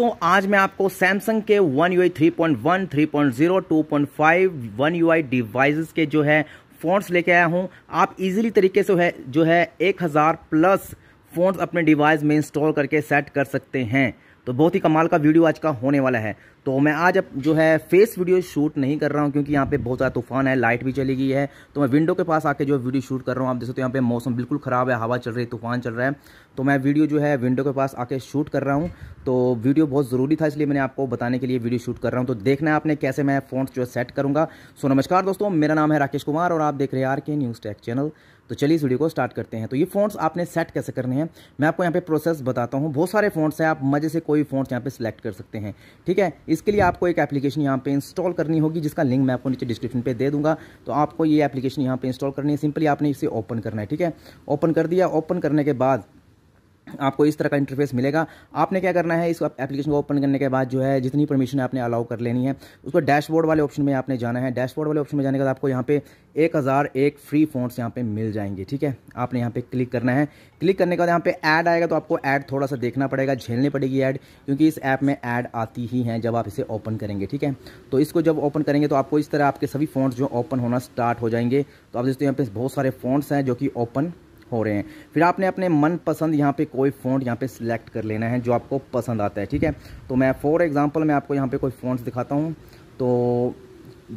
दोस्तों आज मैं आपको सैमसंग के one U I three point one three point zero two point five one U I device के जो है फ़ोन्स लेके आया हूँ आप इजीली तरीके से जो है एक हज़ार प्लस फ़ोन्स अपने डिवाइस में इंस्टॉल करके सेट कर सकते हैं तो बहुत ही कमाल का वीडियो आज का होने वाला है तो मैं आज अब जो है फेस वीडियो शूट नहीं कर रहा हूँ क्योंकि यहाँ पे बहुत ज़्यादा तूफान है लाइट भी चली गई है तो मैं विंडो के पास आके जो वीडियो शूट कर रहा हूँ आप देख सकते हो यहाँ पे मौसम बिल्कुल ख़राब है हवा चल रही है तूफान चल रहा है तो मैं वीडियो जो है विंडो के पास आके शूट कर रहा हूँ तो वीडियो बहुत ज़रूरी था इसलिए मैंने आपको बताने के लिए वीडियो शूट कर रहा हूँ तो देखना है आपने कैसे मैं फोन जो है सेट करूँगा सो नमस्कार दोस्तों मेरा नाम है राकेश कुमार और आप देख रहे हैं आर के न्यूज़ टैक चैनल तो चलिए इस वीडियो को स्टार्ट करते हैं तो ये फोन आपने सेट कैसे करने हैं मैं आपको यहाँ पे प्रोसेस बताता हूँ बहुत सारे फ़ॉन्ट्स हैं आप मज़े से कोई फोन यहाँ पे सिलेक्ट कर सकते हैं ठीक है इसके लिए आपको एक एप्लीकेशन यहाँ पे इंस्टॉल करनी होगी जिसका लिंक मैं आपको नीचे डिस्क्रिप्शन पे दे दूंगा तो आपको ये एप्लीकेशन यहाँ पे इंस्टॉल करनी है सिंपली आपने इसे ओपन करना है ठीक है ओपन कर दिया ओपन करने के बाद आपको इस तरह का इंटरफेस मिलेगा आपने क्या करना है इस एप्लीकेशन को ओपन करने के बाद जो है जितनी परमिशन आपने अलाउ कर लेनी है उसको डैशबोर्ड वाले ऑप्शन में आपने जाना है डैशबोर्ड वाले ऑप्शन में जाने के बाद आपको यहाँ पे एक हज़ार एक फ्री फोन्स यहाँ पे मिल जाएंगे ठीक है आपने यहाँ पे क्लिक करना है क्लिक करने के बाद यहाँ पे ऐड आएगा तो आपको ऐड थोड़ा सा देखना पड़ेगा झेलनी पड़ेगी ऐड क्योंकि इस ऐप में ऐड आती ही हैं जब आप इसे ओपन करेंगे ठीक है तो इसको जब ओपन करेंगे तो आपको इस तरह आपके सभी फोन जो ओपन होना स्टार्ट हो जाएंगे तो आप देखते यहाँ पे बहुत सारे फोन्स हैं जो कि ओपन हो रहे हैं फिर आपने अपने मनपसंद यहाँ पे कोई फ़ॉन्ट यहाँ पे सिलेक्ट कर लेना है जो आपको पसंद आता है ठीक है तो मैं फॉर एग्जांपल मैं आपको यहाँ पे कोई फ़ॉन्ट्स दिखाता हूँ तो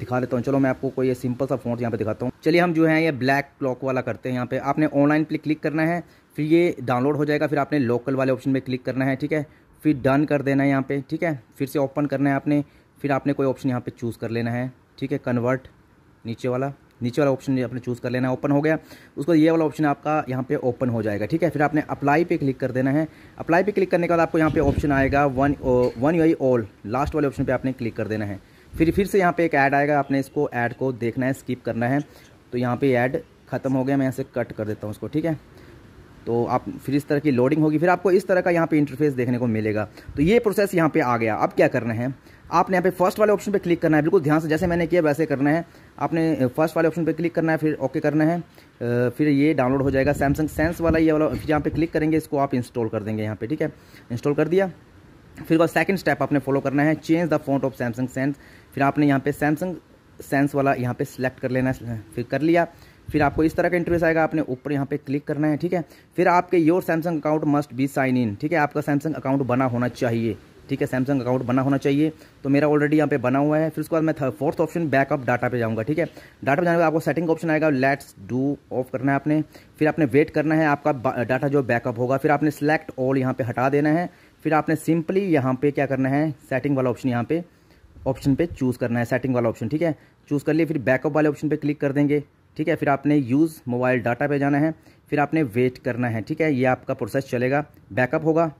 दिखा देता हूँ चलो मैं आपको कोई ये सिंपल सा फ़ॉन्ट यहाँ पे दिखाता हूँ चलिए हम जो है ये ब्लैक क्लॉक वाला करते हैं यहाँ पे आपने ऑनलाइन पे क्लिक करना है फिर ये डाउनलोड हो जाएगा फिर आपने लोकल वाले ऑप्शन में क्लिक करना है ठीक है फिर डन कर देना है यहाँ पे ठीक है फिर से ओपन करना है आपने फिर आपने कोई ऑप्शन यहाँ पे चूज़ कर लेना है ठीक है कन्वर्ट नीचे वाला नीचे वाला ऑप्शन आपने चूज़ कर लेना है ओपन हो गया उसको ये वाला ऑप्शन आपका यहाँ पे ओपन हो जाएगा ठीक है फिर आपने अप्लाई पे क्लिक कर देना है अप्लाई पे क्लिक करने के बाद आपको यहाँ पे ऑप्शन आएगा one one you all last वाले ऑप्शन पर आपने क्लिक कर देना है फिर फिर से यहाँ पे एक ऐड आएगा आपने इसको ऐड को देखना है स्किप करना है तो यहाँ पे ऐड ख़त्म हो गया मैं यहाँ से कट कर देता हूँ उसको ठीक है तो आप फिर इस तरह की लोडिंग होगी फिर आपको इस तरह का यहाँ पे इंटरफेस देखने को मिलेगा तो ये प्रोसेस यहाँ पे आ गया अब क्या करना है आपने यहाँ पे फर्स्ट वाले ऑप्शन पे क्लिक करना है बिल्कुल ध्यान से जैसे मैंने किया वैसे करना है आपने फर्स्ट वाले ऑप्शन पे क्लिक करना है फिर ओके करना है फिर ये डाउनलोड हो जाएगा सैमसंग सेंस वाला ये वाला फिर यहाँ पे क्लिक करेंगे इसको आप इंस्टॉल कर देंगे यहाँ पे ठीक है इंस्टॉल कर दिया फिर वह सेकंड स्टेप आपने फॉलो करना है change the phone of Samsung sense फिर आपने यहाँ पे सैमसंग सेंस वाला यहाँ पे सिलेक्ट कर लेना है फिर कर लिया फिर आपको इस तरह का इंटरव्यूस आएगा आपने ऊपर यहाँ पे क्लिक करना है ठीक है फिर आपके your Samsung account must be sign in ठीक है आपका सैमसंग अकाउंट बना होना चाहिए ठीक है सैमसंग अकाउंट बना होना चाहिए तो मेरा ऑलरेडी यहाँ पे बना हुआ है फिर उसके बाद मैं फोर्थ ऑप्शन बैकअप डाटा पे जाऊँगा ठीक है डाटा पे जाने का आपको सेटिंग ऑप्शन आएगा लेट्स डू ऑफ करना है आपने फिर आपने वेट करना है आपका डाटा जो बैकअप होगा फिर आपने सेलेक्ट ऑल यहाँ पर हटा देना है फिर आपने सिंपली यहाँ पर क्या करना है सेटिंग वाला ऑप्शन यहाँ पर ऑप्शन पर चूज़ करना है सेटिंग वाला ऑप्शन ठीक है चूज़ कर लिए फिर बैकअप वाले ऑप्शन पर क्लिक कर देंगे ठीक है फिर आपने यूज़ मोबाइल डाटा पे जाना है फिर आपने वेट करना है ठीक है ये आपका प्रोसेस चलेगा बैकअप होगा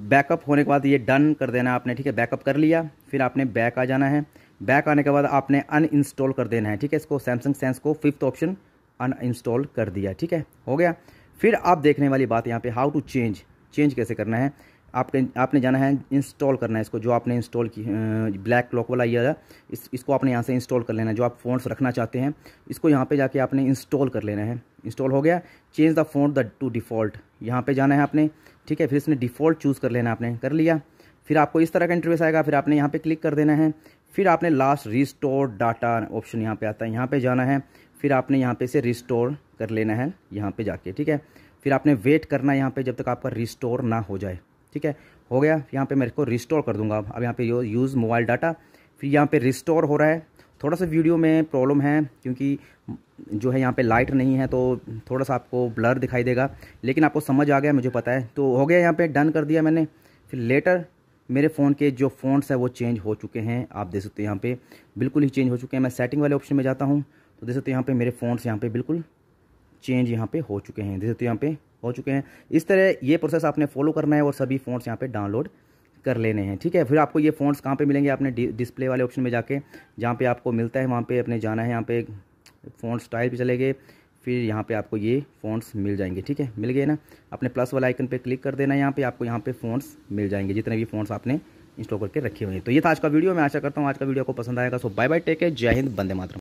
बैकअप होने के बाद ये डन कर देना आपने ठीक है बैकअप कर लिया फिर आपने बैक आ जाना है बैक आने के बाद आपने अनइंस्टॉल कर देना है ठीक है इसको सैमसंग सेंस को फिफ्थ ऑप्शन अनइंस्टॉल कर दिया ठीक है हो गया फिर आप देखने वाली बात यहाँ पे हाउ टू चेंज चेंज कैसे करना है आपके आपने जाना है इंस्टॉल करना है इसको जो आपने इंस्टॉल की ब्लैक क्लॉक वाला यह इस इसको आपने यहाँ से इंस्टॉल कर लेना है जो आप फोन रखना चाहते हैं इसको यहाँ पे जाके आपने इंस्टॉल कर लेना है इंस्टॉल हो गया change the phone the to default यहाँ पे जाना है आपने ठीक है फिर इसने डिफ़ॉल्ट चूज़ कर लेना आपने कर लिया फिर आपको इस तरह का इंटरव्यूस आएगा फिर आपने यहाँ पर क्लिक कर देना है फिर आपने लास्ट रिस्टोर डाटा ऑप्शन यहाँ पर आता है यहाँ पर जाना है फिर आपने यहाँ पर इसे रिस्टोर कर लेना है यहाँ पर जाके ठीक है फिर आपने वेट करना है यहाँ पर जब तक आपका रिस्टोर ना हो जाए ठीक है हो गया यहाँ पे मैं इसको रिस्टोर कर दूंगा अब यहाँ पे यूज़ मोबाइल डाटा फिर यहाँ पे रिस्टोर हो रहा है थोड़ा सा वीडियो में प्रॉब्लम है क्योंकि जो है यहाँ पे लाइट नहीं है तो थोड़ा सा आपको ब्लर दिखाई देगा लेकिन आपको समझ आ गया मुझे पता है तो हो गया यहाँ पे डन कर दिया मैंने फिर लेटर मेरे फ़ोन के जो फ़ोनस हैं वो चेंज हो चुके हैं आप देख सकते हो यहाँ पर बिल्कुल ही चेंज हो चुके हैं मैं सेटिंग वाले ऑप्शन में जाता हूँ तो देख सकते हो यहाँ पर मेरे फ़ोनस यहाँ पर बिल्कुल चेंज यहाँ पर हो चुके हैं देख सकते हो यहाँ पर हो चुके हैं इस तरह ये प्रोसेस आपने फॉलो करना है और सभी फोन यहाँ पे डाउनलोड कर लेने हैं ठीक है फिर आपको ये फ़ॉन्ट्स कहाँ पर मिलेंगे आपने डिस्प्ले वाले ऑप्शन में जाके जहाँ पर आपको मिलता है वहाँ पर अपने जाना है यहाँ पे फोन स्टाइल भी चले गए फिर यहाँ पे आपको ये फोन्स मिल जाएंगे ठीक है मिल गए ना अपने प्लस वाला आइकन पे क्लिक कर देना है यहाँ पे आपको यहाँ पे फोनस मिल जाएंगे जितने भी फ़ॉन्ट्स आपने इंस्टॉल करके रखे हुए हैं तो ये था आज का वीडियो मैं आशा करता हूँ आज का वीडियो आपको पसंद आएगा सो बाय बाय टेक है जय हिंद बंदे मातरम